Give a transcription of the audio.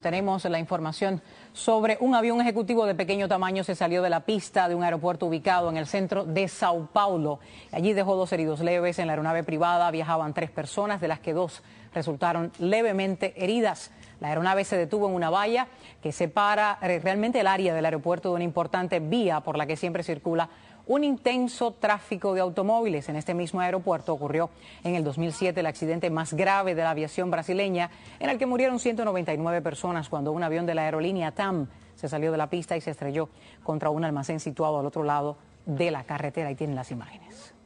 Tenemos la información sobre un avión ejecutivo de pequeño tamaño se salió de la pista de un aeropuerto ubicado en el centro de Sao Paulo. Allí dejó dos heridos leves. En la aeronave privada viajaban tres personas, de las que dos resultaron levemente heridas. La aeronave se detuvo en una valla que separa eh, realmente el área del aeropuerto de una importante vía por la que siempre circula un intenso tráfico de automóviles. En este mismo aeropuerto ocurrió en el 2007 el accidente más grave de la aviación brasileña, en el que murieron 199 personas cuando un avión de la aerolínea TAM se salió de la pista y se estrelló contra un almacén situado al otro lado de la carretera. Ahí tienen las imágenes.